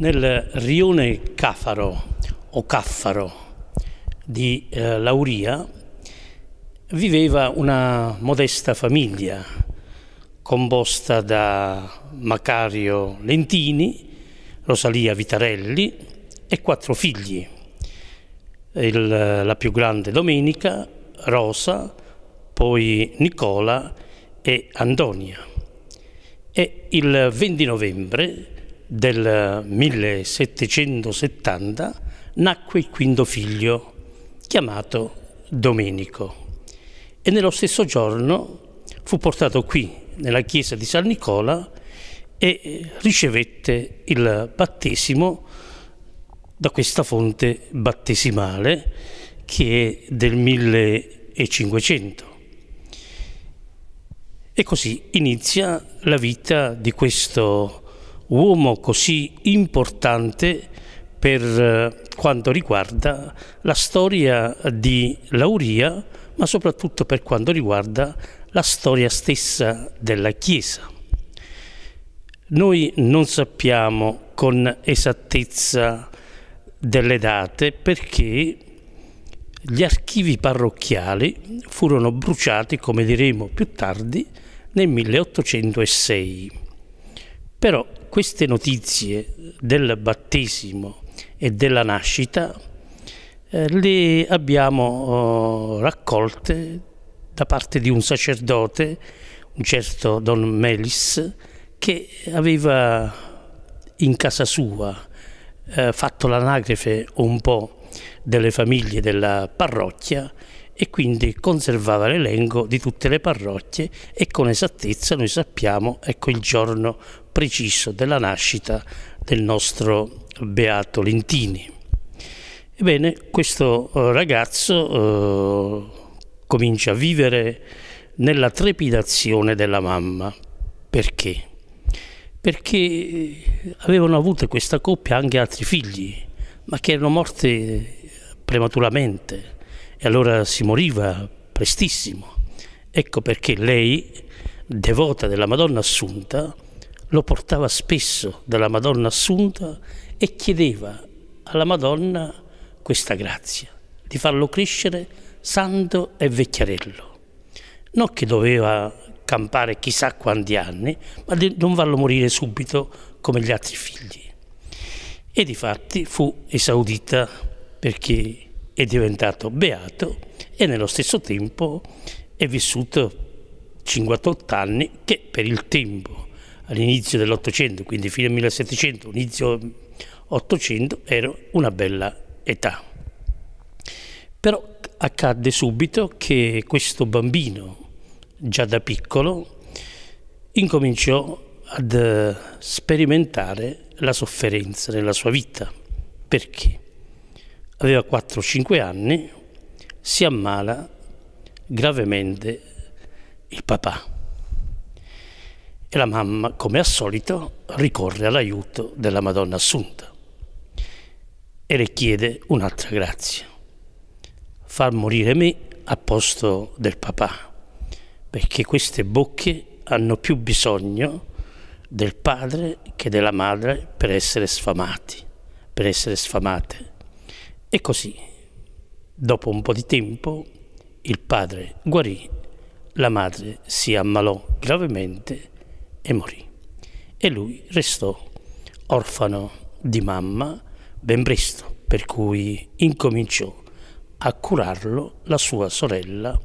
nel rione Cafaro o Caffaro di eh, Lauria viveva una modesta famiglia composta da Macario Lentini, Rosalia Vitarelli e quattro figli, Il, la più grande Domenica, Rosa, poi Nicola e Antonia. E il 20 novembre del 1770 nacque il quinto figlio, chiamato Domenico, e nello stesso giorno fu portato qui, nella chiesa di San Nicola, e ricevette il battesimo da questa fonte battesimale che è del 1500. E così inizia la vita di questo uomo così importante per eh, quanto riguarda la storia di Lauria, ma soprattutto per quanto riguarda la storia stessa della Chiesa. Noi non sappiamo con esattezza delle date perché gli archivi parrocchiali furono bruciati, come diremo più tardi, nel 1806. Però queste notizie del battesimo e della nascita eh, le abbiamo eh, raccolte da parte di un sacerdote, un certo Don Melis, che aveva in casa sua eh, fatto l'anagrafe un po' delle famiglie della parrocchia e quindi conservava l'elenco di tutte le parrocchie e con esattezza noi sappiamo ecco, il giorno preciso della nascita del nostro Beato Lentini. Ebbene, questo eh, ragazzo eh, comincia a vivere nella trepidazione della mamma. Perché? Perché eh, avevano avuto questa coppia anche altri figli, ma che erano morti prematuramente e allora si moriva prestissimo. Ecco perché lei, devota della Madonna Assunta, lo portava spesso dalla Madonna Assunta e chiedeva alla Madonna questa grazia, di farlo crescere santo e vecchiarello. Non che doveva campare chissà quanti anni, ma di non farlo morire subito come gli altri figli. E di fatti fu esaudita perché è diventato beato e nello stesso tempo è vissuto 58 anni che per il tempo all'inizio dell'Ottocento, quindi fine 1700, inizio 800, era una bella età. Però accadde subito che questo bambino, già da piccolo, incominciò ad sperimentare la sofferenza nella sua vita. Perché? aveva 4-5 anni, si ammala gravemente il papà e la mamma, come al solito, ricorre all'aiuto della Madonna Assunta e le chiede un'altra grazia, far morire me a posto del papà, perché queste bocche hanno più bisogno del padre che della madre per essere sfamati, per essere sfamate. E così, dopo un po' di tempo, il padre guarì, la madre si ammalò gravemente e morì. E lui restò orfano di mamma ben presto, per cui incominciò a curarlo la sua sorella,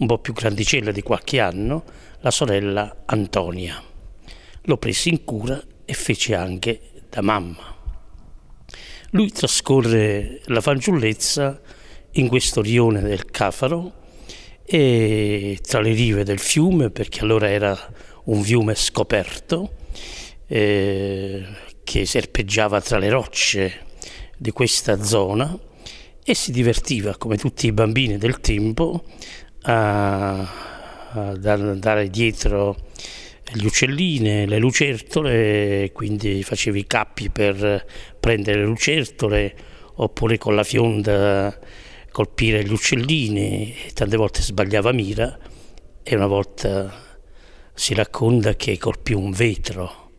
un po' più grandicella di qualche anno, la sorella Antonia. Lo prese in cura e fece anche da mamma. Lui trascorre la fanciullezza in questo rione del Cafaro e tra le rive del fiume, perché allora era un fiume scoperto eh, che serpeggiava tra le rocce di questa zona e si divertiva come tutti i bambini del tempo a, ad andare dietro gli uccellini, le lucertole, quindi facevi i cappi per prendere le lucertole oppure con la fionda colpire gli uccellini, e tante volte sbagliava mira e una volta si racconta che colpì un vetro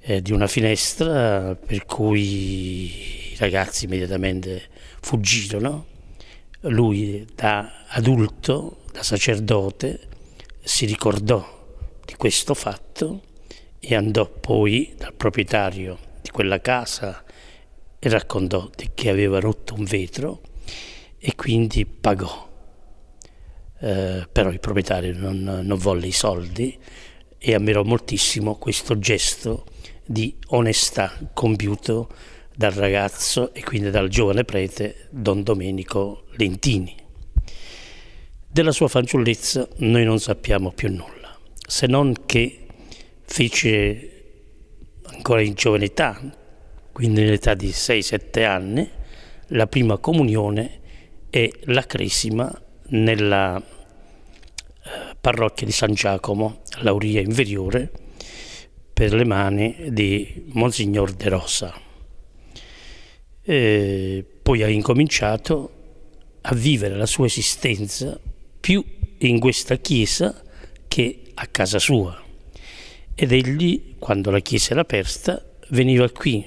eh, di una finestra per cui i ragazzi immediatamente fuggirono, lui da adulto, da sacerdote, si ricordò di questo fatto e andò poi dal proprietario di quella casa e raccontò di che aveva rotto un vetro e quindi pagò. Eh, però il proprietario non, non volle i soldi e ammirò moltissimo questo gesto di onestà compiuto dal ragazzo e quindi dal giovane prete Don Domenico Lentini. Della sua fanciullezza noi non sappiamo più nulla se non che fece ancora in giovane età, quindi nell'età di 6-7 anni, la prima comunione e la cresima nella eh, parrocchia di San Giacomo, Lauria Inferiore, per le mani di Monsignor De Rosa. E poi ha incominciato a vivere la sua esistenza più in questa chiesa che a casa sua ed egli, quando la chiesa era aperta, veniva qui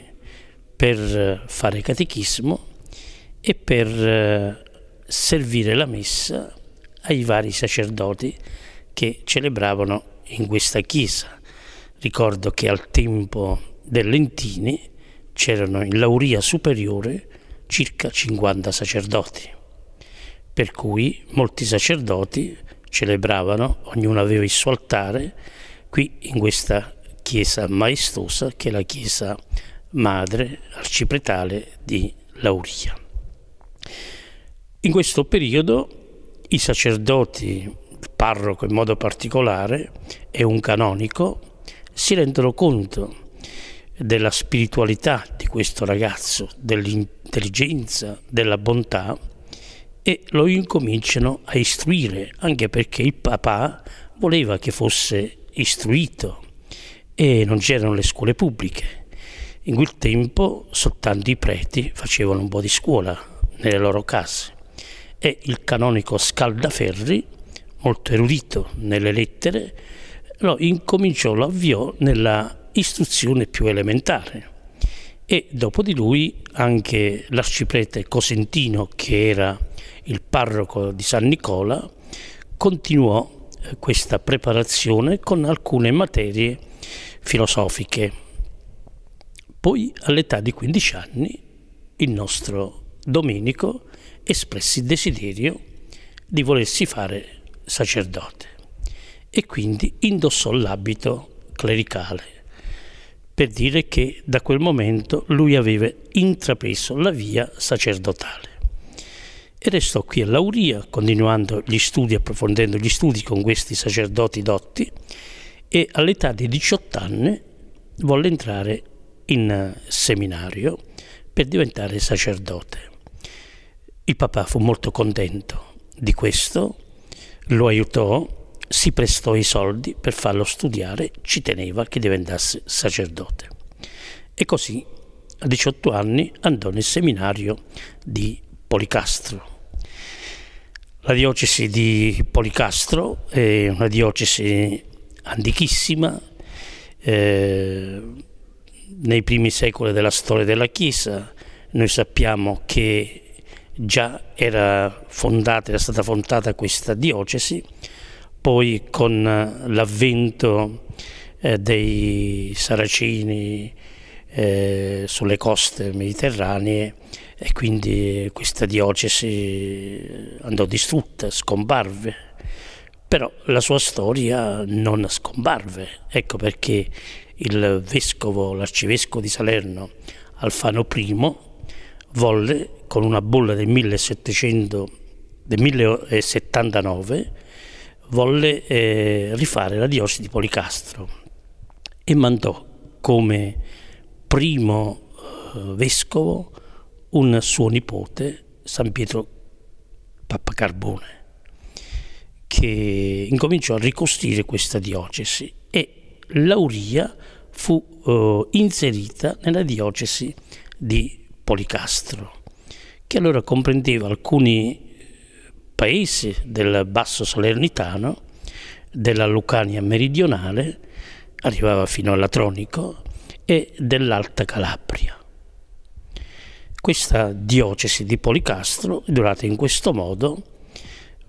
per eh, fare catechismo e per eh, servire la messa ai vari sacerdoti che celebravano in questa chiesa. Ricordo che al tempo del Lentini c'erano in Lauria superiore circa 50 sacerdoti, per cui molti sacerdoti celebravano, ognuno aveva il suo altare, qui in questa chiesa maestosa che è la chiesa madre arcipretale di Lauria. In questo periodo i sacerdoti, il parroco in modo particolare e un canonico si rendono conto della spiritualità di questo ragazzo, dell'intelligenza, della bontà e lo incominciano a istruire, anche perché il papà voleva che fosse istruito e non c'erano le scuole pubbliche. In quel tempo soltanto i preti facevano un po' di scuola nelle loro case e il canonico Scaldaferri, molto erudito nelle lettere, lo incominciò, lo avviò nella istruzione più elementare e dopo di lui anche l'arciprete Cosentino che era il parroco di San Nicola, continuò eh, questa preparazione con alcune materie filosofiche. Poi all'età di 15 anni il nostro Domenico espresse il desiderio di volersi fare sacerdote e quindi indossò l'abito clericale per dire che da quel momento lui aveva intrapreso la via sacerdotale e restò qui a Lauria, continuando gli studi, approfondendo gli studi con questi sacerdoti dotti e all'età di 18 anni volle entrare in eh, seminario per diventare sacerdote. Il papà fu molto contento di questo, lo aiutò, si prestò i soldi per farlo studiare, ci teneva che diventasse sacerdote. E così a 18 anni andò nel seminario di Policastro la diocesi di Policastro è una diocesi antichissima, eh, nei primi secoli della storia della Chiesa noi sappiamo che già era, fondata, era stata fondata questa diocesi, poi con l'avvento eh, dei saraceni eh, sulle coste mediterranee e quindi questa diocesi andò distrutta, scomparve, però la sua storia non scomparve, ecco perché il vescovo, l'arcivescovo di Salerno Alfano I volle con una bolla del, 1700, del 1079 volle eh, rifare la diocesi di Policastro e mandò come primo eh, vescovo un suo nipote, San Pietro Pappacarbone, che incominciò a ricostruire questa diocesi e Lauria fu eh, inserita nella diocesi di Policastro, che allora comprendeva alcuni paesi del Basso Salernitano, della Lucania meridionale, arrivava fino all'Atronico, e dell'Alta Calabria. Questa diocesi di Policastro è durata in questo modo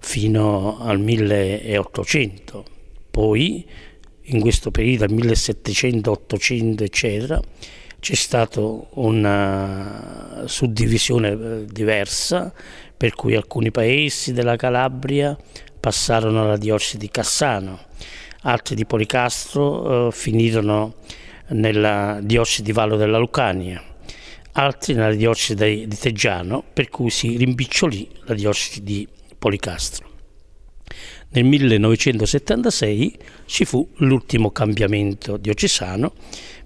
fino al 1800, poi in questo periodo, 1700, 800, eccetera, c'è stata una suddivisione eh, diversa, per cui alcuni paesi della Calabria passarono alla diocesi di Cassano, altri di Policastro eh, finirono nella diocesi di Vallo della Lucania altri nella diocesi di Teggiano, per cui si rimpicciolì la diocesi di Policastro. Nel 1976 ci fu l'ultimo cambiamento diocesano,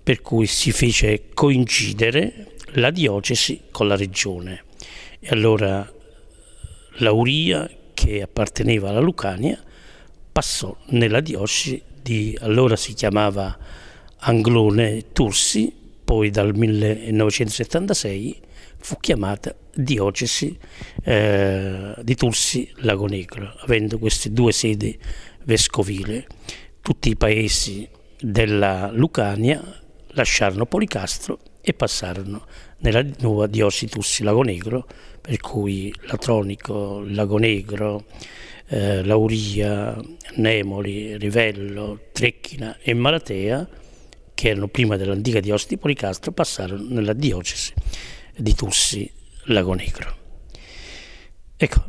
per cui si fece coincidere la diocesi con la regione. E allora l'Auria, che apparteneva alla Lucania, passò nella diocesi di, allora si chiamava Anglone Tursi, poi dal 1976 fu chiamata diocesi eh, di Tursi-Lago Negro, avendo queste due sedi vescovili. Tutti i paesi della Lucania lasciarono Policastro e passarono nella nuova diocesi Tursi-Lago Negro, per cui Latronico, Lago Negro, eh, Lauria, Nemoli, Rivello, Trecchina e Malatea che erano prima dell'antica diocesi di Policastro, passarono nella diocesi di Tussi, Lago Negro. Ecco,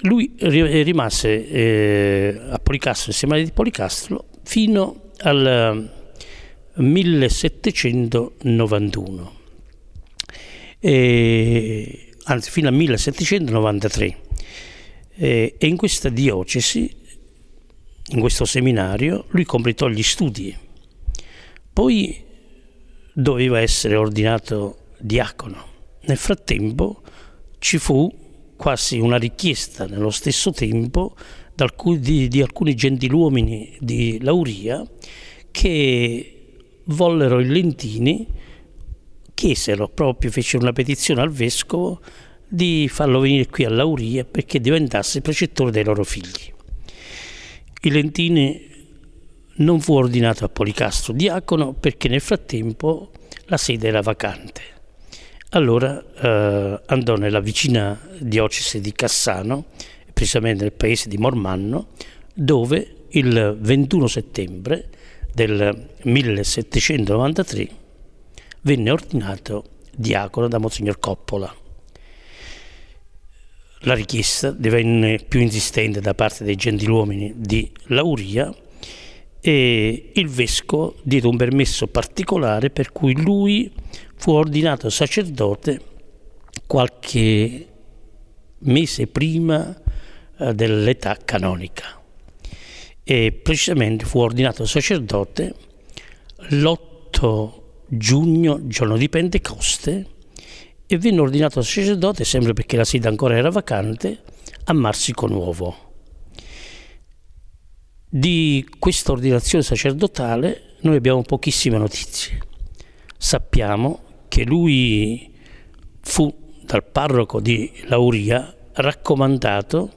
lui rimase eh, a Policastro, insieme di Policastro, fino al 1791, eh, e, anzi fino al 1793. E, e in questa diocesi, in questo seminario, lui completò gli studi poi doveva essere ordinato diacono. Nel frattempo ci fu quasi una richiesta nello stesso tempo di, di alcuni gentiluomini di Lauria che vollero il Lentini, chiesero proprio, fecero una petizione al vescovo di farlo venire qui a Lauria perché diventasse precettore dei loro figli. I Lentini non fu ordinato a Policastro diacono perché nel frattempo la sede era vacante. Allora eh, andò nella vicina diocesi di Cassano, precisamente nel paese di Mormanno, dove il 21 settembre del 1793 venne ordinato diacono da Monsignor Coppola. La richiesta divenne più insistente da parte dei gentiluomini di Lauria e il vescovo diede un permesso particolare per cui lui fu ordinato sacerdote qualche mese prima eh, dell'età canonica e precisamente fu ordinato sacerdote l'8 giugno, giorno di Pentecoste, e venne ordinato sacerdote sempre perché la sede ancora era vacante a Marsico Nuovo di questa ordinazione sacerdotale noi abbiamo pochissime notizie. Sappiamo che lui fu dal parroco di Lauria raccomandato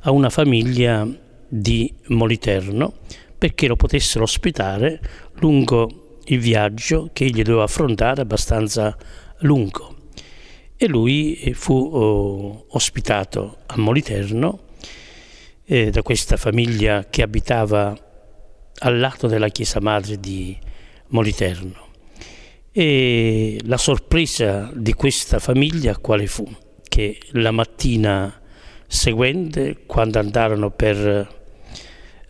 a una famiglia di Moliterno perché lo potessero ospitare lungo il viaggio che egli doveva affrontare abbastanza lungo. E lui fu oh, ospitato a Moliterno eh, da questa famiglia che abitava al lato della chiesa madre di Moliterno. E la sorpresa di questa famiglia quale fu? Che la mattina seguente, quando andarono per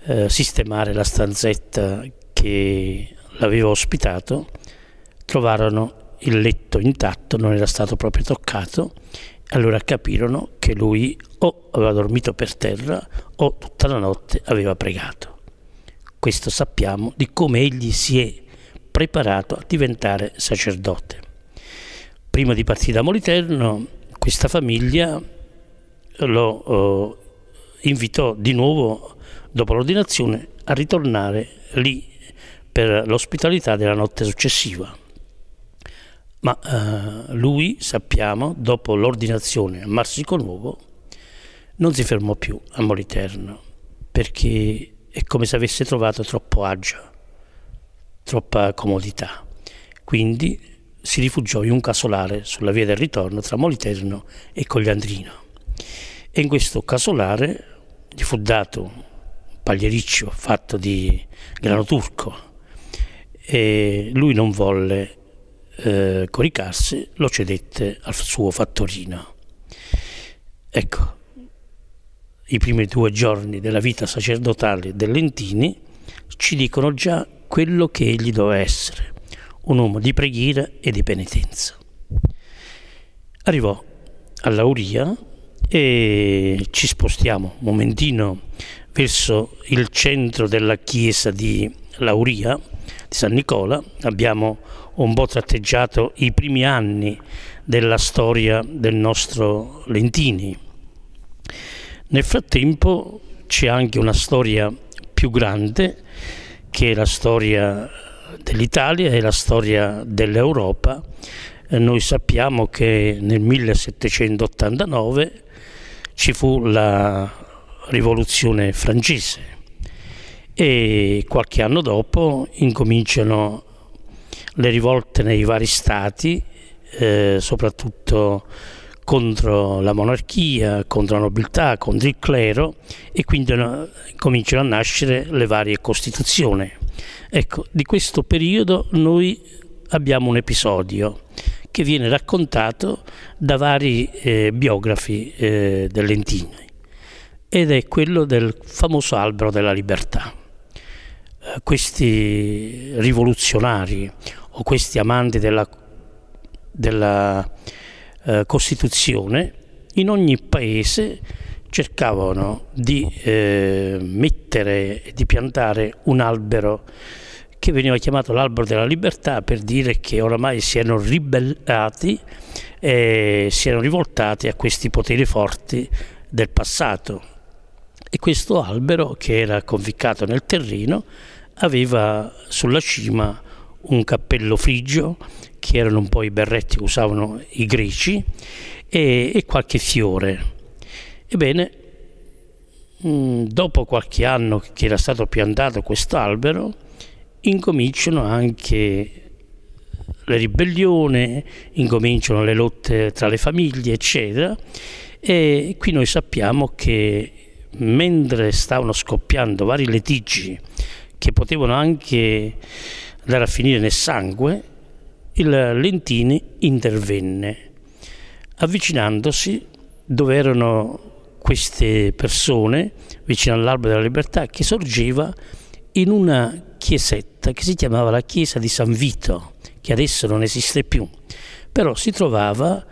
eh, sistemare la stanzetta che l'aveva ospitato, trovarono il letto intatto, non era stato proprio toccato, allora capirono che lui o aveva dormito per terra o tutta la notte aveva pregato. Questo sappiamo di come egli si è preparato a diventare sacerdote. Prima di partire da Moliterno, questa famiglia lo eh, invitò di nuovo, dopo l'ordinazione, a ritornare lì per l'ospitalità della notte successiva. Ma eh, lui, sappiamo, dopo l'ordinazione a Marsico Nuovo, non si fermò più a Moliterno perché è come se avesse trovato troppo agio, troppa comodità. Quindi si rifugiò in un casolare sulla via del ritorno tra Moliterno e Cogliandrino. E in questo casolare gli fu dato un pagliericcio fatto di grano turco e lui non volle eh, coricarsi, lo cedette al suo fattorino. Ecco, i primi due giorni della vita sacerdotale del Lentini ci dicono già quello che egli doveva essere, un uomo di preghiera e di penitenza. Arrivò a Lauria e ci spostiamo un momentino verso il centro della chiesa di Lauria, di San Nicola, abbiamo un po' tratteggiato i primi anni della storia del nostro Lentini nel frattempo c'è anche una storia più grande che è la storia dell'Italia e la storia dell'Europa. Eh, noi sappiamo che nel 1789 ci fu la rivoluzione francese e qualche anno dopo incominciano le rivolte nei vari stati, eh, soprattutto contro la monarchia, contro la nobiltà, contro il clero e quindi cominciano a nascere le varie costituzioni. Ecco, di questo periodo noi abbiamo un episodio che viene raccontato da vari eh, biografi eh, del Lentini ed è quello del famoso albero della libertà. Eh, questi rivoluzionari o questi amanti della, della eh, Costituzione, in ogni paese cercavano di eh, mettere e di piantare un albero che veniva chiamato l'albero della libertà per dire che oramai si erano ribellati e si erano rivoltati a questi poteri forti del passato. E questo albero, che era conficcato nel terreno, aveva sulla cima un cappello frigio che erano un po' i berretti che usavano i greci, e, e qualche fiore. Ebbene, mm, dopo qualche anno che era stato piantato quest'albero, incominciano anche le ribellioni, incominciano le lotte tra le famiglie, eccetera. E qui noi sappiamo che mentre stavano scoppiando vari litigi che potevano anche andare a finire nel sangue, il Lentini intervenne, avvicinandosi dove erano queste persone, vicino all'Albero della Libertà, che sorgeva in una chiesetta che si chiamava la Chiesa di San Vito, che adesso non esiste più, però si trovava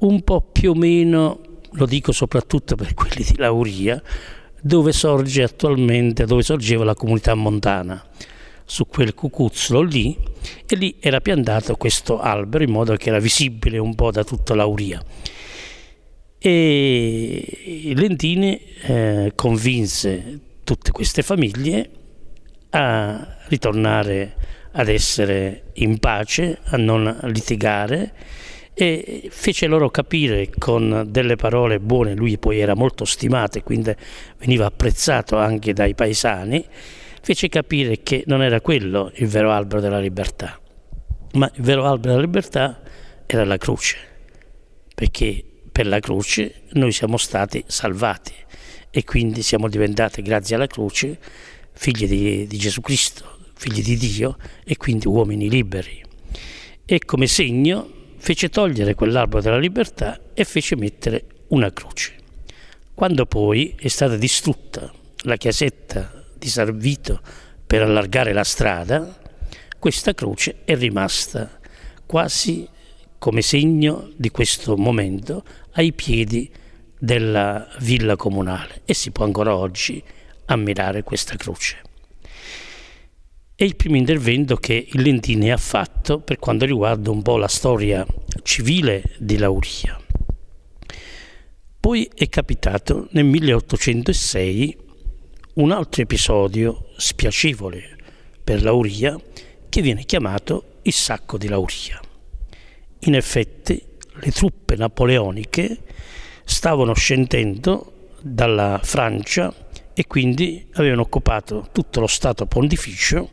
un po' più o meno, lo dico soprattutto per quelli di Lauria, dove sorge attualmente, dove sorgeva la comunità montana su quel cucuzzolo lì e lì era piantato questo albero in modo che era visibile un po' da tutta l'auria. E Lentini eh, convinse tutte queste famiglie a ritornare ad essere in pace, a non litigare e fece loro capire con delle parole buone, lui poi era molto stimato e quindi veniva apprezzato anche dai paesani, fece capire che non era quello il vero albero della libertà, ma il vero albero della libertà era la croce, perché per la croce noi siamo stati salvati e quindi siamo diventati, grazie alla croce, figli di, di Gesù Cristo, figli di Dio e quindi uomini liberi. E come segno fece togliere quell'albero della libertà e fece mettere una croce. Quando poi è stata distrutta la chiesetta di San Vito per allargare la strada, questa croce è rimasta quasi come segno di questo momento ai piedi della villa comunale e si può ancora oggi ammirare questa croce. È il primo intervento che il Lentini ha fatto per quanto riguarda un po' la storia civile di Lauria. Poi è capitato nel 1806 un altro episodio spiacevole per Lauria che viene chiamato il sacco di Lauria. In effetti le truppe napoleoniche stavano scendendo dalla Francia e quindi avevano occupato tutto lo Stato pontificio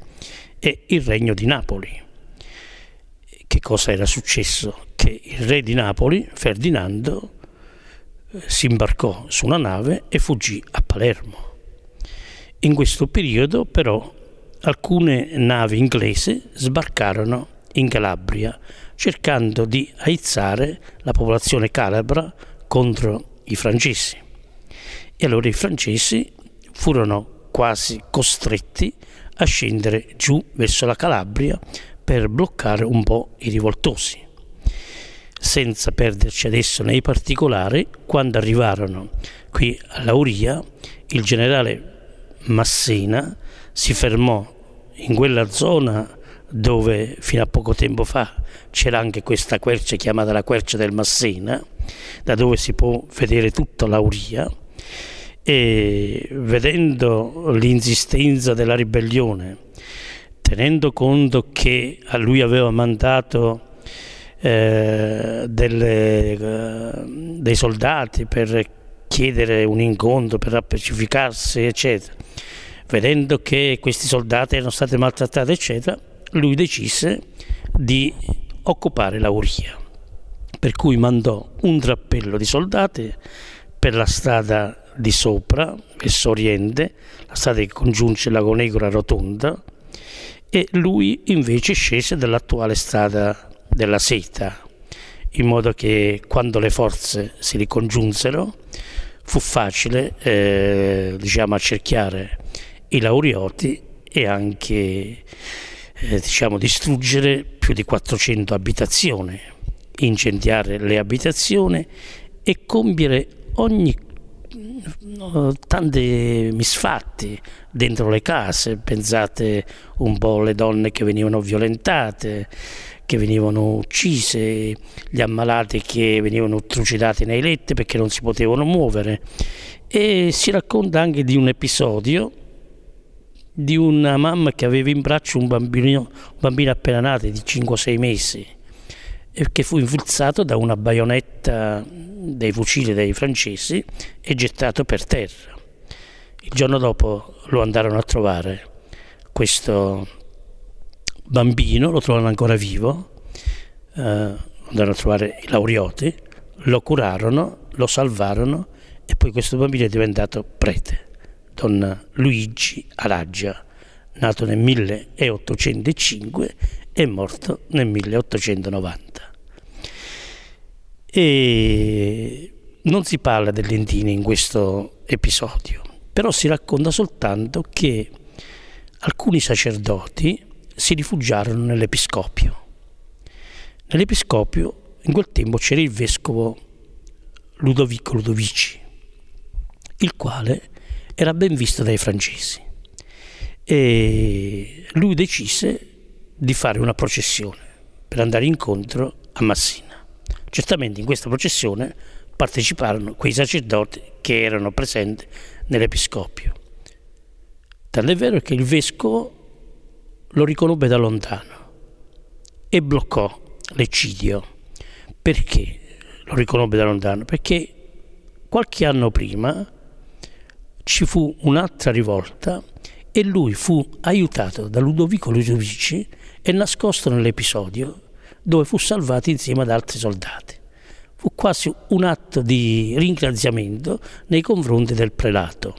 e il regno di Napoli. Che cosa era successo? Che il re di Napoli, Ferdinando, si imbarcò su una nave e fuggì a Palermo in questo periodo però alcune navi inglesi sbarcarono in Calabria cercando di aizzare la popolazione calabra contro i francesi. E allora i francesi furono quasi costretti a scendere giù verso la Calabria per bloccare un po' i rivoltosi. Senza perderci adesso nei particolari, quando arrivarono qui a Lauria, il generale Massena si fermò in quella zona dove fino a poco tempo fa c'era anche questa quercia chiamata la quercia del Massena, da dove si può vedere tutta l'Auria, e vedendo l'insistenza della ribellione, tenendo conto che a lui aveva mandato eh, delle, eh, dei soldati per chiedere un incontro per pacificarsi, eccetera. Vedendo che questi soldati erano stati maltrattati, eccetera, lui decise di occupare la Uria, per cui mandò un drappello di soldati per la strada di sopra, verso oriente, la strada che congiunge la Conegora Rotonda, e lui invece scese dall'attuale strada della Seta, in modo che quando le forze si ricongiunsero fu facile eh, diciamo, accerchiare i laureati e anche eh, diciamo, distruggere più di 400 abitazioni, incendiare le abitazioni e compiere ogni mm, tanti misfatti dentro le case, pensate un po' alle donne che venivano violentate, che venivano uccise, gli ammalati che venivano trucidati nei letti perché non si potevano muovere e si racconta anche di un episodio di una mamma che aveva in braccio un bambino, un bambino appena nato di 5-6 mesi e che fu infilzato da una baionetta dei fucili dei francesi e gettato per terra. Il giorno dopo lo andarono a trovare questo bambino bambino, lo trovano ancora vivo, eh, andarono a trovare i Laurioti, lo curarono, lo salvarono e poi questo bambino è diventato prete, don Luigi Araggia, nato nel 1805 e morto nel 1890. E non si parla dell'Entine in questo episodio, però si racconta soltanto che alcuni sacerdoti si rifugiarono nell'Episcopio. Nell'Episcopio in quel tempo c'era il vescovo Ludovico Ludovici, il quale era ben visto dai francesi e lui decise di fare una processione per andare incontro a Massina. Certamente in questa processione parteciparono quei sacerdoti che erano presenti nell'Episcopio. Tant'è vero che il vescovo lo riconobbe da lontano e bloccò l'eccidio. Perché lo riconobbe da lontano? Perché qualche anno prima ci fu un'altra rivolta e lui fu aiutato da Ludovico Ludovici e nascosto nell'episodio dove fu salvato insieme ad altri soldati. Fu quasi un atto di ringraziamento nei confronti del prelato.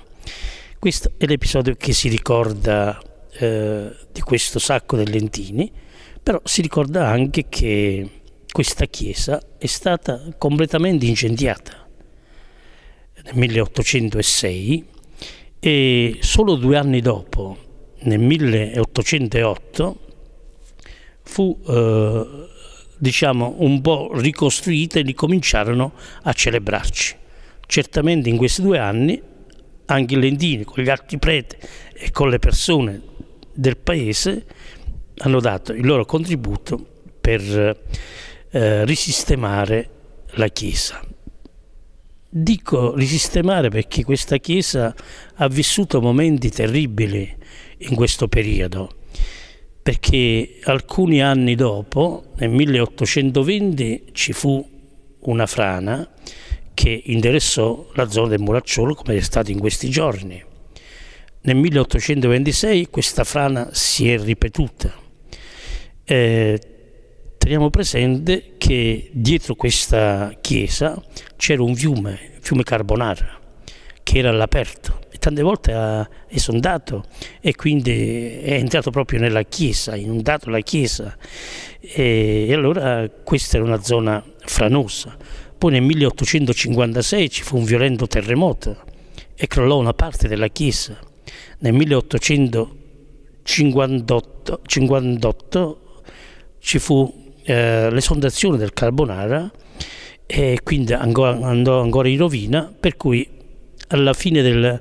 Questo è l'episodio che si ricorda eh, di questo sacco del Lentini, però si ricorda anche che questa chiesa è stata completamente incendiata nel 1806 e solo due anni dopo, nel 1808, fu eh, diciamo un po' ricostruita e ricominciarono a celebrarci. Certamente in questi due anni anche Lentini con gli altri preti e con le persone del paese hanno dato il loro contributo per eh, risistemare la chiesa. Dico risistemare perché questa chiesa ha vissuto momenti terribili in questo periodo, perché alcuni anni dopo, nel 1820, ci fu una frana che interessò la zona del Muracciolo come è stato in questi giorni nel 1826 questa frana si è ripetuta. Eh, teniamo presente che dietro questa chiesa c'era un fiume, il fiume Carbonara, che era all'aperto e tante volte ha esondato e quindi è entrato proprio nella chiesa, ha inondato la chiesa e, e allora questa era una zona franosa. Poi nel 1856 ci fu un violento terremoto e crollò una parte della chiesa nel 1858 58, ci fu eh, l'esondazione del Carbonara e quindi ancora, andò ancora in rovina, per cui alla fine del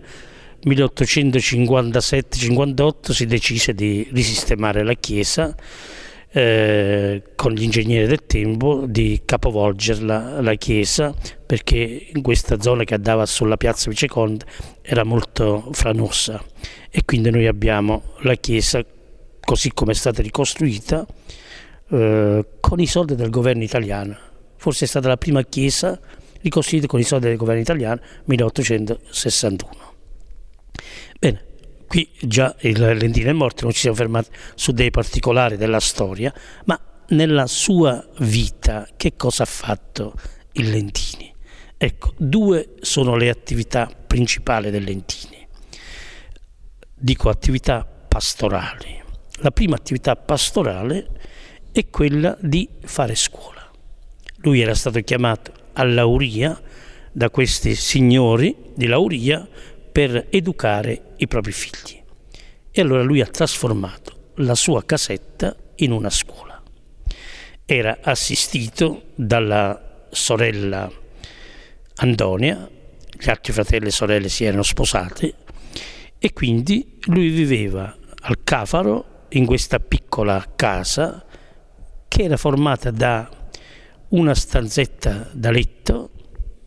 1857-58 si decise di risistemare la chiesa eh, con gli ingegneri del tempo di capovolgere la chiesa perché in questa zona che andava sulla piazza Viceconte era molto franosa e quindi noi abbiamo la chiesa così come è stata ricostruita eh, con i soldi del governo italiano forse è stata la prima chiesa ricostruita con i soldi del governo italiano 1861 Bene, qui già il Lendino è morto, non ci siamo fermati su dei particolari della storia, ma nella sua vita che cosa ha fatto il Lentini? Ecco, due sono le attività principali del Lentini. Dico attività pastorali. La prima attività pastorale è quella di fare scuola. Lui era stato chiamato a Lauria da questi signori di Lauria per educare i propri figli. E allora lui ha trasformato la sua casetta in una scuola. Era assistito dalla sorella Antonia, gli altri fratelli e sorelle si erano sposati e quindi lui viveva al Cafaro in questa piccola casa che era formata da una stanzetta da letto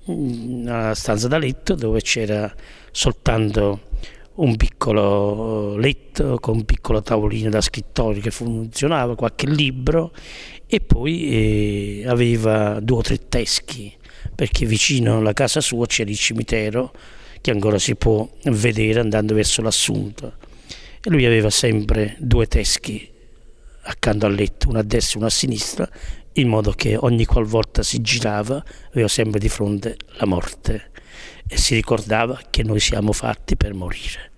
una mm, stanza da letto dove c'era soltanto un piccolo eh, letto con un piccolo tavolino da scrittorio che funzionava, qualche libro e poi eh, aveva due o tre teschi perché vicino alla casa sua c'era il cimitero che ancora si può vedere andando verso l'assunto e lui aveva sempre due teschi accanto al letto, una a destra e una a sinistra in modo che ogni qualvolta si girava aveva sempre di fronte la morte e si ricordava che noi siamo fatti per morire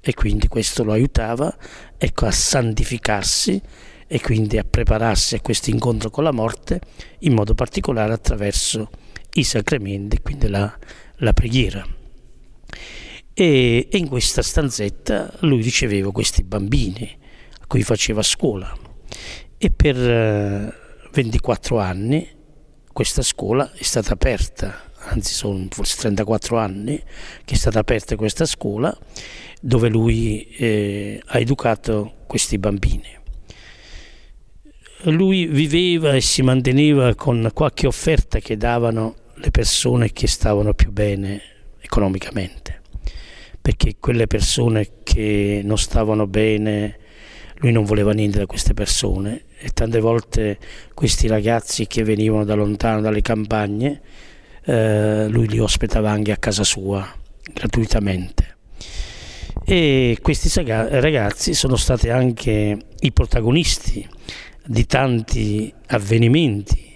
e quindi questo lo aiutava ecco, a santificarsi e quindi a prepararsi a questo incontro con la morte in modo particolare attraverso i sacramenti, quindi la, la preghiera. E, e in questa stanzetta lui riceveva questi bambini a cui faceva scuola e per eh, 24 anni questa scuola è stata aperta, anzi sono forse 34 anni che è stata aperta questa scuola dove lui eh, ha educato questi bambini. Lui viveva e si manteneva con qualche offerta che davano le persone che stavano più bene economicamente, perché quelle persone che non stavano bene lui non voleva niente da queste persone e tante volte questi ragazzi che venivano da lontano, dalle campagne, eh, lui li ospitava anche a casa sua, gratuitamente. E questi ragazzi sono stati anche i protagonisti di tanti avvenimenti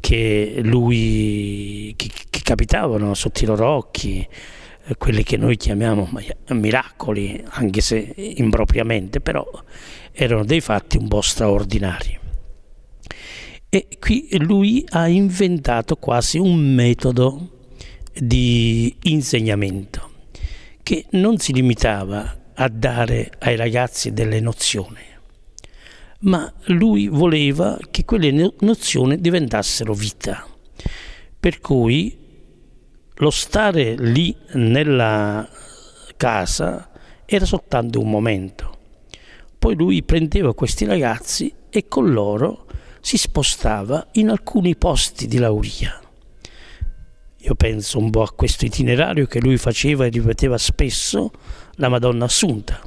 che, lui, che, che capitavano sotto i loro occhi, eh, quelli che noi chiamiamo miracoli, anche se impropriamente, però erano dei fatti un po' straordinari. E qui lui ha inventato quasi un metodo di insegnamento che non si limitava a dare ai ragazzi delle nozioni, ma lui voleva che quelle nozioni diventassero vita. Per cui lo stare lì nella casa era soltanto un momento. Poi lui prendeva questi ragazzi e con loro si spostava in alcuni posti di Lauria. Io penso un po' a questo itinerario che lui faceva e ripeteva spesso la Madonna Assunta.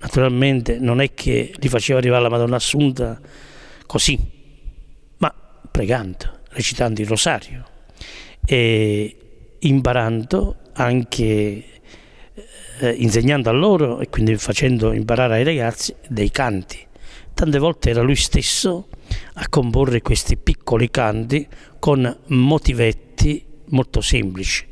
Naturalmente non è che li faceva arrivare la Madonna Assunta così, ma pregando, recitando il rosario. E imparando anche eh, insegnando a loro e quindi facendo imparare ai ragazzi dei canti. Tante volte era lui stesso a comporre questi piccoli canti con motivetti molto semplici,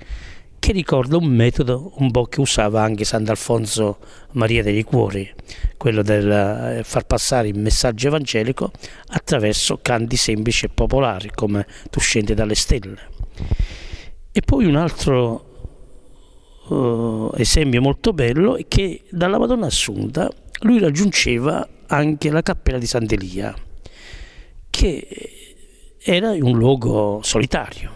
che ricorda un metodo un po' che usava anche Sant'Alfonso Maria dei Cuori, quello del eh, far passare il messaggio evangelico attraverso canti semplici e popolari, come Tu scendi dalle stelle. E poi un altro uh, esempio molto bello è che dalla Madonna Assunta lui raggiungeva anche la cappella di Sant'Elia, che era un luogo solitario.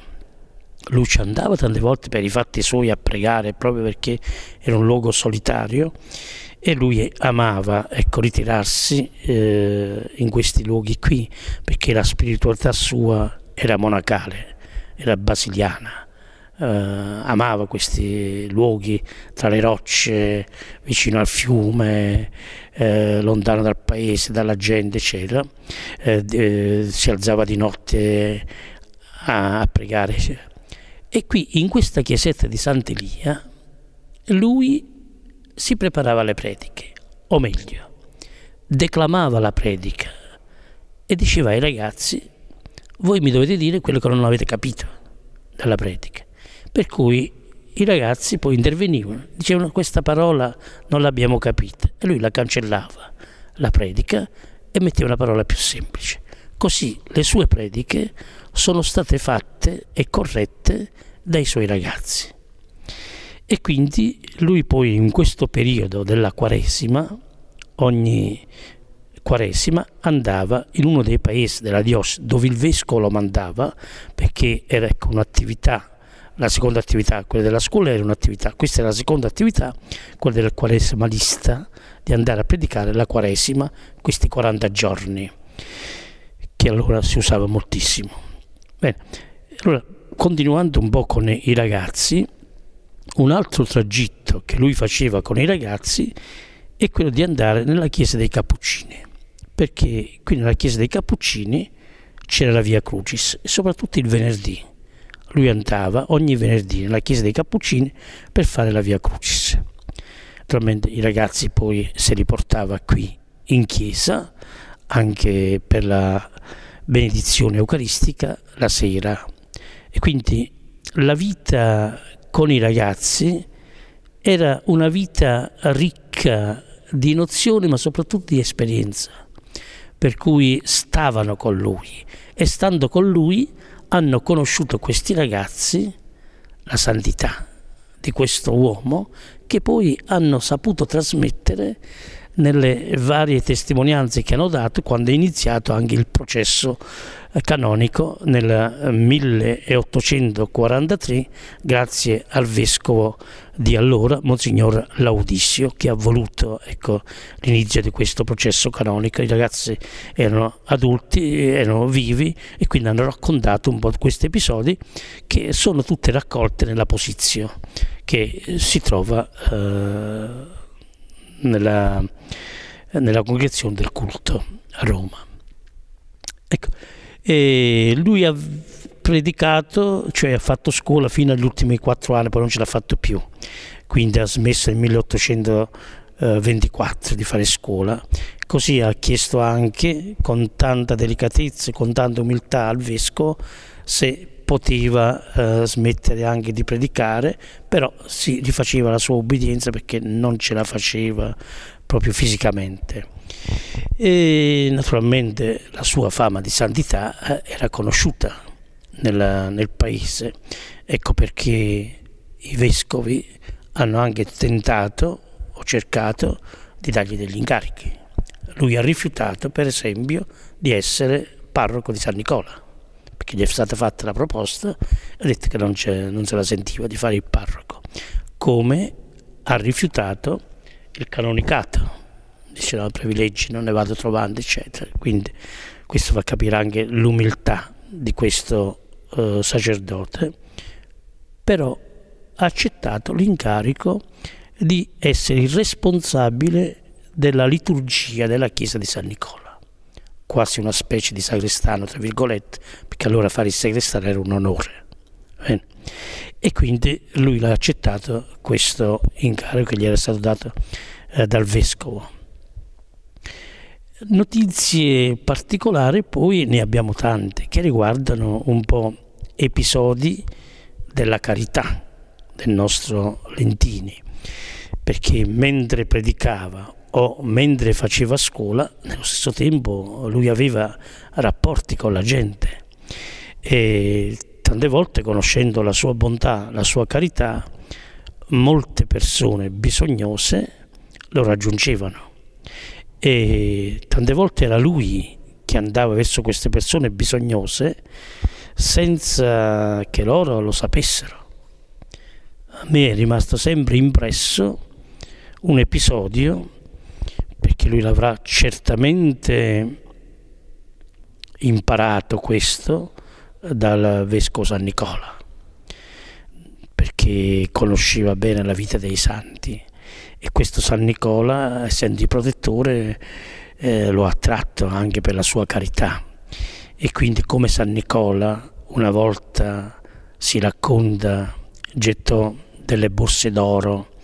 Lui ci andava tante volte per i fatti suoi a pregare proprio perché era un luogo solitario e lui amava ecco, ritirarsi eh, in questi luoghi qui perché la spiritualità sua era monacale, era basiliana eh, amava questi luoghi tra le rocce, vicino al fiume, eh, lontano dal paese, dalla gente, eccetera. Eh, eh, si alzava di notte a, a pregare. Eccetera. E qui, in questa chiesetta di Sant'Elia, lui si preparava alle prediche, o meglio, declamava la predica e diceva ai ragazzi, voi mi dovete dire quello che non avete capito dalla predica per cui i ragazzi poi intervenivano, dicevano questa parola non l'abbiamo capita e lui la cancellava, la predica e metteva una parola più semplice. Così le sue prediche sono state fatte e corrette dai suoi ragazzi. E quindi lui poi in questo periodo della Quaresima, ogni Quaresima andava in uno dei paesi della diocesi dove il vescovo lo mandava perché era ecco, un'attività la seconda attività, quella della scuola era un'attività, questa è la seconda attività, quella del quaresmalista, di andare a predicare la quaresima, questi 40 giorni, che allora si usava moltissimo. Bene, allora continuando un po' con i ragazzi, un altro tragitto che lui faceva con i ragazzi è quello di andare nella chiesa dei Cappuccini, perché qui nella chiesa dei Cappuccini c'era la via Crucis, soprattutto il venerdì lui andava ogni venerdì nella chiesa dei Cappuccini per fare la Via Crucis. Naturalmente i ragazzi poi se li portava qui in chiesa anche per la benedizione eucaristica la sera. E quindi la vita con i ragazzi era una vita ricca di nozioni ma soprattutto di esperienza, per cui stavano con lui e stando con lui hanno conosciuto questi ragazzi la santità di questo uomo che poi hanno saputo trasmettere nelle varie testimonianze che hanno dato quando è iniziato anche il processo eh, canonico nel 1843 eh, grazie al vescovo di allora, Monsignor Laudissio, che ha voluto ecco, l'inizio di questo processo canonico. I ragazzi erano adulti, erano vivi e quindi hanno raccontato un po' questi episodi che sono tutte raccolte nella posizione che si trova... Eh, nella, nella congregazione del culto a Roma. Ecco, e lui ha predicato, cioè ha fatto scuola fino agli ultimi quattro anni, poi non ce l'ha fatto più, quindi ha smesso nel 1824 eh, di fare scuola. Così ha chiesto anche, con tanta delicatezza e con tanta umiltà al vescovo, se poteva eh, smettere anche di predicare, però si rifaceva la sua obbedienza perché non ce la faceva proprio fisicamente. E naturalmente la sua fama di santità eh, era conosciuta nella, nel paese, ecco perché i vescovi hanno anche tentato o cercato di dargli degli incarichi. Lui ha rifiutato, per esempio, di essere parroco di San Nicola perché gli è stata fatta la proposta, ha detto che non, non se la sentiva di fare il parroco, come ha rifiutato il canonicato, dice no, privilegi non ne vado trovando, eccetera. Quindi questo fa capire anche l'umiltà di questo eh, sacerdote, però ha accettato l'incarico di essere il responsabile della liturgia della chiesa di San Nicola quasi una specie di sagrestano, tra virgolette, perché allora fare il sagrestano era un onore. Bene. E quindi lui l'ha accettato questo incarico che gli era stato dato eh, dal vescovo. Notizie particolari poi ne abbiamo tante che riguardano un po' episodi della carità del nostro Lentini, perché mentre predicava o mentre faceva scuola, nello stesso tempo lui aveva rapporti con la gente e tante volte conoscendo la sua bontà, la sua carità, molte persone bisognose lo raggiungevano e tante volte era lui che andava verso queste persone bisognose senza che loro lo sapessero. A me è rimasto sempre impresso un episodio perché lui l'avrà certamente imparato questo dal vescovo San Nicola, perché conosceva bene la vita dei santi e questo San Nicola, essendo il protettore, eh, lo ha attratto anche per la sua carità e quindi come San Nicola una volta si racconta gettò delle borse d'oro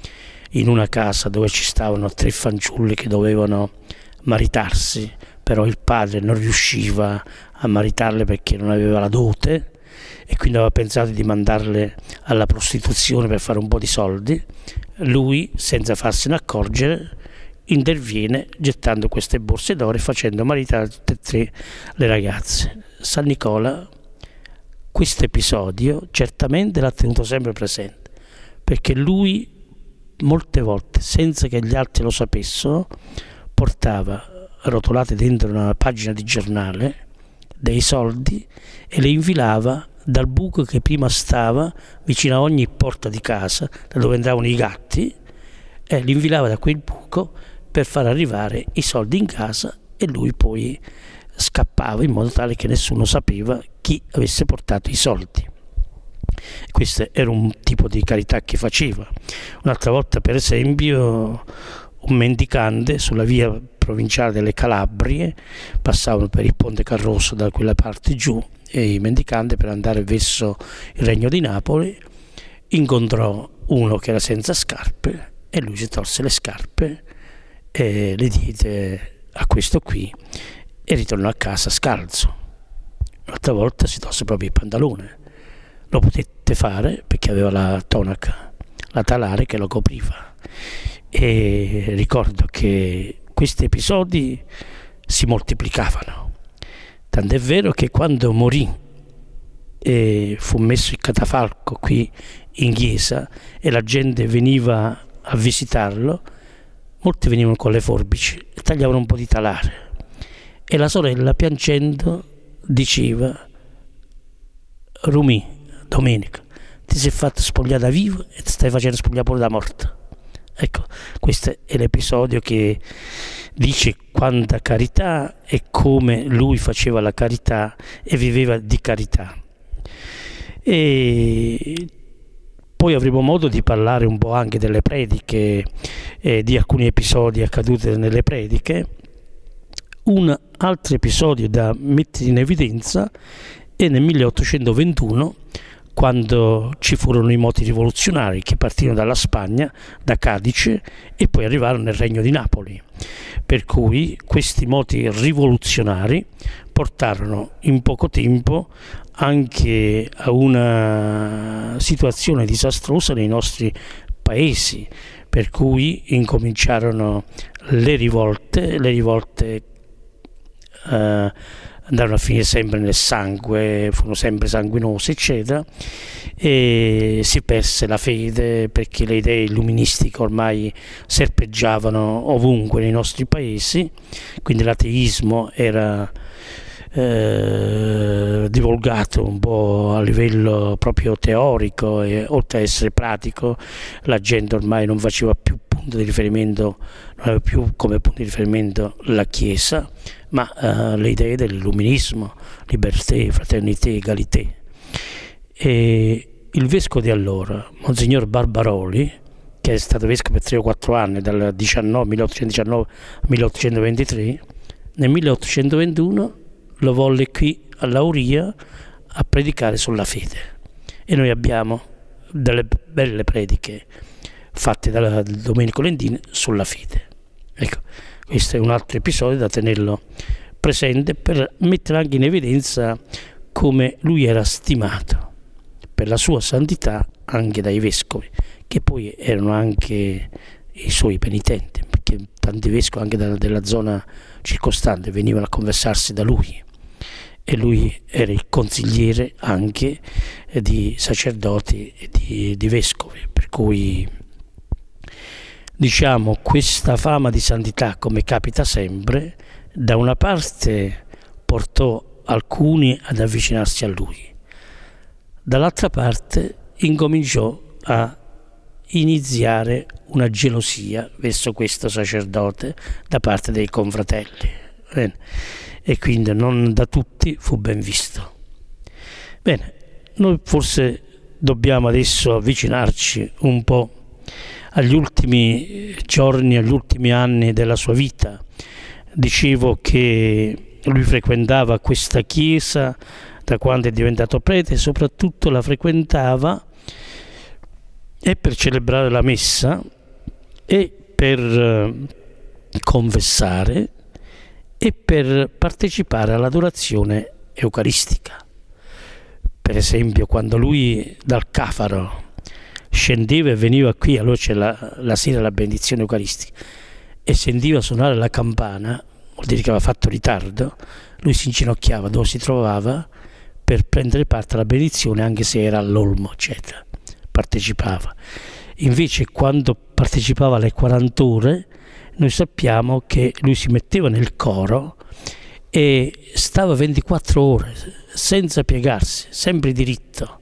in una casa dove ci stavano tre fanciulli che dovevano maritarsi, però il padre non riusciva a maritarle perché non aveva la dote e quindi aveva pensato di mandarle alla prostituzione per fare un po' di soldi. Lui, senza farsene accorgere, interviene gettando queste borse d'oro e facendo maritare tutte e tre le ragazze. San Nicola questo episodio certamente l'ha tenuto sempre presente perché lui molte volte, senza che gli altri lo sapessero, portava rotolate dentro una pagina di giornale dei soldi e le infilava dal buco che prima stava vicino a ogni porta di casa, da dove andavano i gatti, e li infilava da quel buco per far arrivare i soldi in casa e lui poi scappava in modo tale che nessuno sapeva chi avesse portato i soldi. Questo era un tipo di carità che faceva. Un'altra volta, per esempio, un mendicante sulla via provinciale delle Calabrie, passavano per il ponte Carrosso da quella parte giù e il mendicante per andare verso il regno di Napoli incontrò uno che era senza scarpe e lui si tolse le scarpe e le diede a questo qui e ritornò a casa scalzo. Un'altra volta si tolse proprio il pantalone lo potette fare perché aveva la tonaca, la talare che lo copriva. E ricordo che questi episodi si moltiplicavano, tant'è vero che quando morì e fu messo il catafalco qui in chiesa e la gente veniva a visitarlo, molti venivano con le forbici e tagliavano un po' di talare. E la sorella piangendo diceva, Rumi, domenica, ti sei fatta spogliata viva e ti stai facendo spogliare pure da morta. Ecco, questo è l'episodio che dice quanta carità e come lui faceva la carità e viveva di carità. E poi avremo modo di parlare un po' anche delle prediche, eh, di alcuni episodi accaduti nelle prediche. Un altro episodio da mettere in evidenza è nel 1821 quando ci furono i moti rivoluzionari che partirono dalla Spagna, da Cadice e poi arrivarono nel Regno di Napoli. Per cui questi moti rivoluzionari portarono in poco tempo anche a una situazione disastrosa nei nostri paesi, per cui incominciarono le rivolte, le rivolte eh, andarono a finire sempre nel sangue, furono sempre sanguinosi, eccetera, e si perse la fede perché le idee illuministiche ormai serpeggiavano ovunque nei nostri paesi, quindi l'ateismo era eh, divulgato un po' a livello proprio teorico e oltre a essere pratico la gente ormai non faceva più punto di riferimento, non aveva più come punto di riferimento la Chiesa, ma eh, le idee dell'illuminismo, libertà, fraternità, egalità E il vescovo di allora, Monsignor Barbaroli, che è stato vescovo per 3 o 4 anni, dal 1819 1823, nel 1821 lo volle qui a Lauria a predicare sulla fede. E noi abbiamo delle belle prediche fatte da Domenico Lendini sulla fede. Ecco, questo è un altro episodio da tenerlo presente per mettere anche in evidenza come lui era stimato per la sua santità anche dai vescovi, che poi erano anche i suoi penitenti, perché tanti vescovi anche da, della zona circostante venivano a conversarsi da lui e lui era il consigliere anche eh, di sacerdoti e di, di vescovi, per cui diciamo questa fama di santità come capita sempre da una parte portò alcuni ad avvicinarsi a lui, dall'altra parte incominciò a iniziare una gelosia verso questo sacerdote da parte dei confratelli e quindi non da tutti fu ben visto. Bene, noi forse dobbiamo adesso avvicinarci un po' agli ultimi eh, giorni, agli ultimi anni della sua vita. Dicevo che lui frequentava questa chiesa da quando è diventato prete e soprattutto la frequentava e per celebrare la messa e per eh, confessare e per partecipare all'adorazione eucaristica. Per esempio quando lui dal Cafaro scendeva e veniva qui, allora c'è la, la sera la benedizione eucaristica, e sentiva suonare la campana, vuol dire che aveva fatto ritardo, lui si inginocchiava dove si trovava per prendere parte alla benedizione anche se era all'olmo, eccetera, partecipava. Invece quando partecipava alle 40 ore noi sappiamo che lui si metteva nel coro e stava 24 ore senza piegarsi, sempre diritto,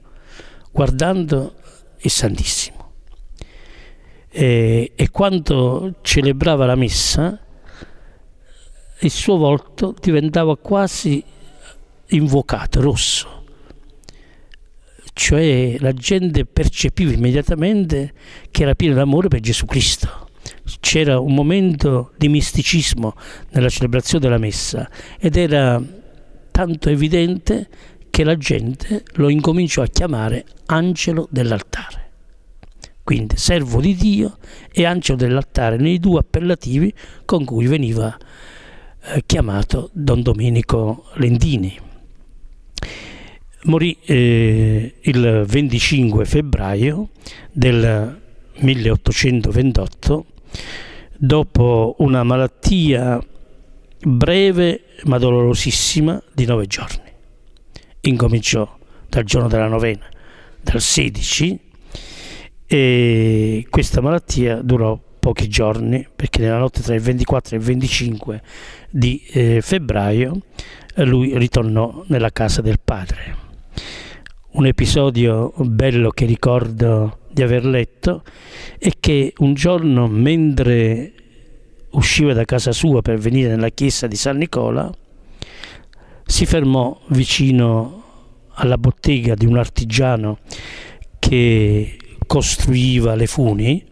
guardando il Santissimo. E, e quando celebrava la messa, il suo volto diventava quasi invocato, rosso cioè la gente percepiva immediatamente che era pieno d'amore per Gesù Cristo c'era un momento di misticismo nella celebrazione della messa ed era tanto evidente che la gente lo incominciò a chiamare angelo dell'altare. Quindi servo di Dio e angelo dell'altare, nei due appellativi con cui veniva eh, chiamato Don Domenico Lendini. Morì eh, il 25 febbraio del 1828 dopo una malattia breve ma dolorosissima di nove giorni. Incominciò dal giorno della novena, dal 16, e questa malattia durò pochi giorni perché nella notte tra il 24 e il 25 di eh, febbraio eh, lui ritornò nella casa del padre. Un episodio bello che ricordo di aver letto è che un giorno mentre usciva da casa sua per venire nella chiesa di San Nicola si fermò vicino alla bottega di un artigiano che costruiva le funi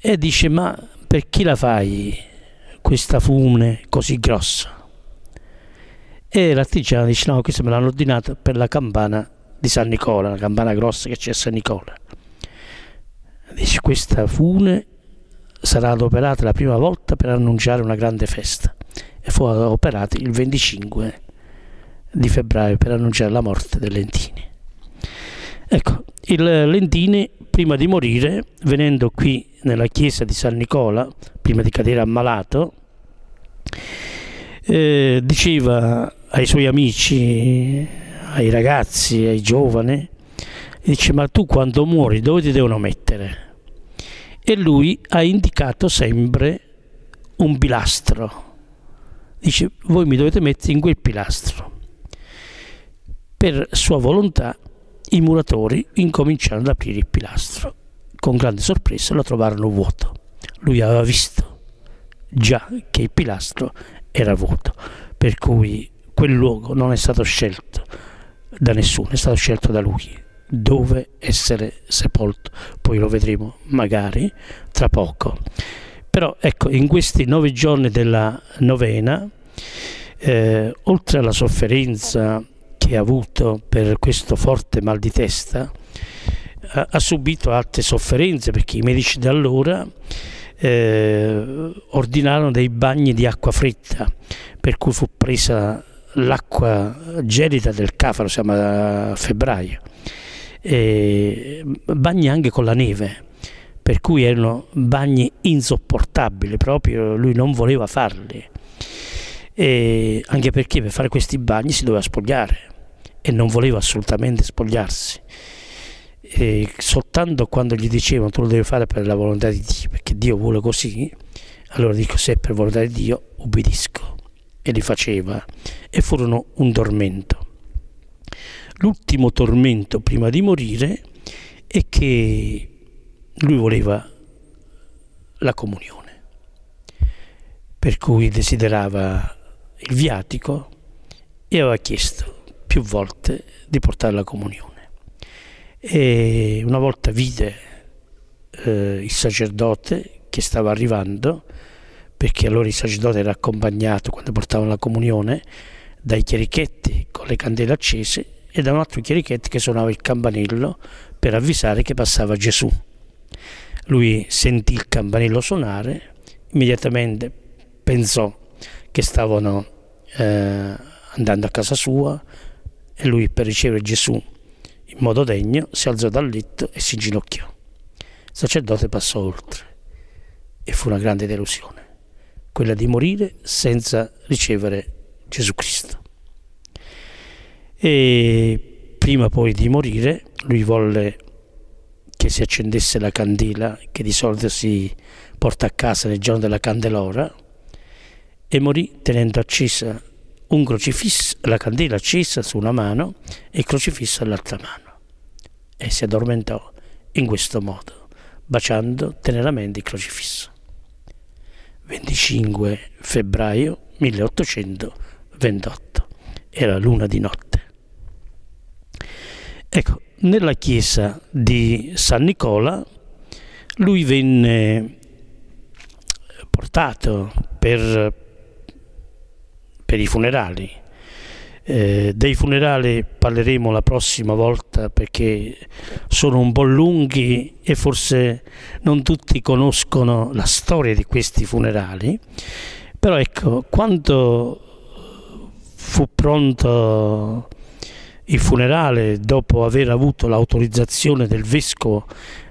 e dice ma per chi la fai questa fune così grossa? E l'artigiano dice no, questa me l'hanno ordinata per la campana di San Nicola, la campana grossa che c'è a San Nicola. Dice questa fune sarà adoperata la prima volta per annunciare una grande festa e fu adoperata il 25 di febbraio per annunciare la morte del Lentini. Ecco, il Lentini prima di morire, venendo qui nella chiesa di San Nicola, prima di cadere ammalato, eh, diceva ai suoi amici ai ragazzi, ai giovani, dice ma tu quando muori dove ti devono mettere? E lui ha indicato sempre un pilastro. Dice voi mi dovete mettere in quel pilastro. Per sua volontà i muratori incominciarono ad aprire il pilastro. Con grande sorpresa lo trovarono vuoto. Lui aveva visto già che il pilastro era vuoto, per cui quel luogo non è stato scelto da nessuno, è stato scelto da lui dove essere sepolto, poi lo vedremo magari tra poco. Però ecco, in questi nove giorni della novena, eh, oltre alla sofferenza che ha avuto per questo forte mal di testa, ha, ha subito altre sofferenze perché i medici da allora eh, ordinarono dei bagni di acqua fredda, per cui fu presa l'acqua gelida del Cafaro, siamo a febbraio, bagni anche con la neve, per cui erano bagni insopportabili, proprio lui non voleva farli, e anche perché per fare questi bagni si doveva spogliare e non voleva assolutamente spogliarsi. E soltanto quando gli dicevano tu lo devi fare per la volontà di Dio, perché Dio vuole così, allora dico se è per volontà di Dio ubbidisco e li faceva, e furono un tormento. L'ultimo tormento prima di morire è che lui voleva la comunione, per cui desiderava il viatico e aveva chiesto più volte di portare la comunione. E una volta vide eh, il sacerdote che stava arrivando perché allora il sacerdote era accompagnato quando portavano la comunione dai chierichetti con le candele accese e da un altro chierichetto che suonava il campanello per avvisare che passava Gesù. Lui sentì il campanello suonare, immediatamente pensò che stavano eh, andando a casa sua e lui per ricevere Gesù in modo degno si alzò dal letto e si inginocchiò. Il sacerdote passò oltre e fu una grande delusione quella di morire senza ricevere Gesù Cristo. E prima poi di morire lui volle che si accendesse la candela che di solito si porta a casa nel giorno della candelora e morì tenendo accesa un crocifisso, la candela accesa su una mano e il crocifisso all'altra mano e si addormentò in questo modo, baciando teneramente il crocifisso. 25 febbraio 1828, era luna di notte. Ecco, nella chiesa di San Nicola lui venne portato per, per i funerali eh, dei funerali parleremo la prossima volta perché sono un po' lunghi e forse non tutti conoscono la storia di questi funerali, però ecco, quando fu pronto il funerale dopo aver avuto l'autorizzazione del vescovo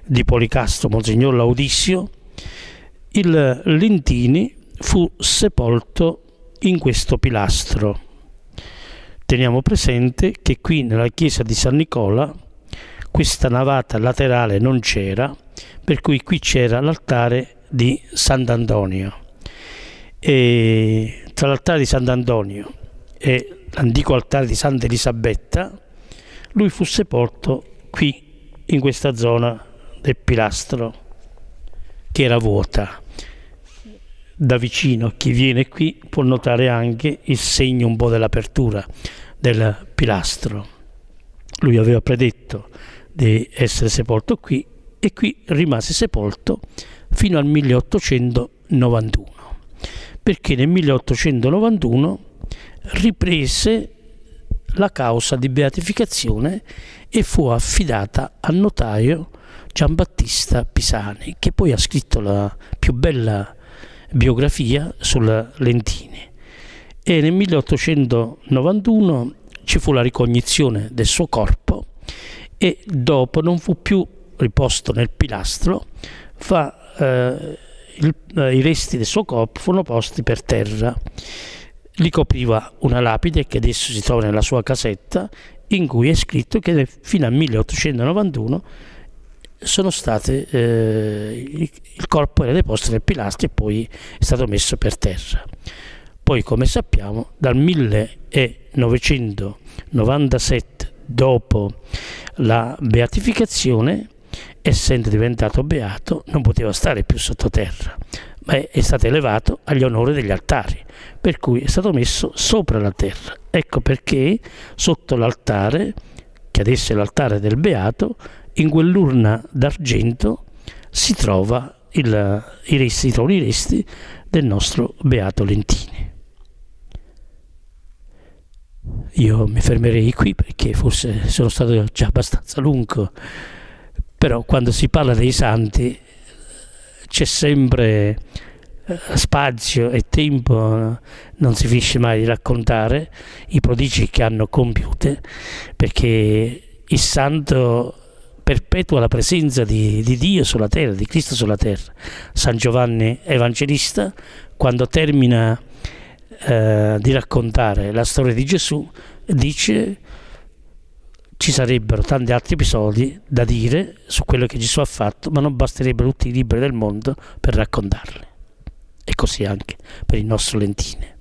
di Policastro, Monsignor Laudissio, il Lentini fu sepolto in questo pilastro. Teniamo presente che qui nella chiesa di San Nicola questa navata laterale non c'era, per cui qui c'era l'altare di Sant'Antonio. E tra l'altare di Sant'Antonio e l'antico altare di Santa Elisabetta, lui fu sepolto qui in questa zona del pilastro che era vuota da vicino chi viene qui può notare anche il segno un po' dell'apertura del pilastro. Lui aveva predetto di essere sepolto qui e qui rimase sepolto fino al 1891, perché nel 1891 riprese la causa di beatificazione e fu affidata al notaio Giambattista Pisani, che poi ha scritto la più bella biografia sulla Lentini e nel 1891 ci fu la ricognizione del suo corpo e dopo non fu più riposto nel pilastro, fa, eh, il, eh, i resti del suo corpo furono posti per terra. Li copriva una lapide che adesso si trova nella sua casetta in cui è scritto che fino al 1891 sono state eh, il corpo era deposto nel pilastro e poi è stato messo per terra. Poi, come sappiamo, dal 1997, dopo la beatificazione, essendo diventato beato, non poteva stare più sottoterra, ma è stato elevato agli onori degli altari, per cui è stato messo sopra la terra. Ecco perché sotto l'altare, che adesso è l'altare del beato, in quell'urna d'argento si, trova il, i resti, si trovano i resti del nostro Beato Lentini. Io mi fermerei qui perché forse sono stato già abbastanza lungo, però quando si parla dei santi c'è sempre eh, spazio e tempo non si finisce mai di raccontare i prodigi che hanno compiute perché il santo perpetua la presenza di, di, Dio sulla terra, di Cristo sulla terra. San Giovanni Evangelista, quando termina eh, di raccontare la storia di Gesù, dice ci sarebbero tanti altri episodi da dire su quello che Gesù ha fatto, ma non basterebbero tutti i libri del mondo per raccontarli. E così anche per il nostro Lentine.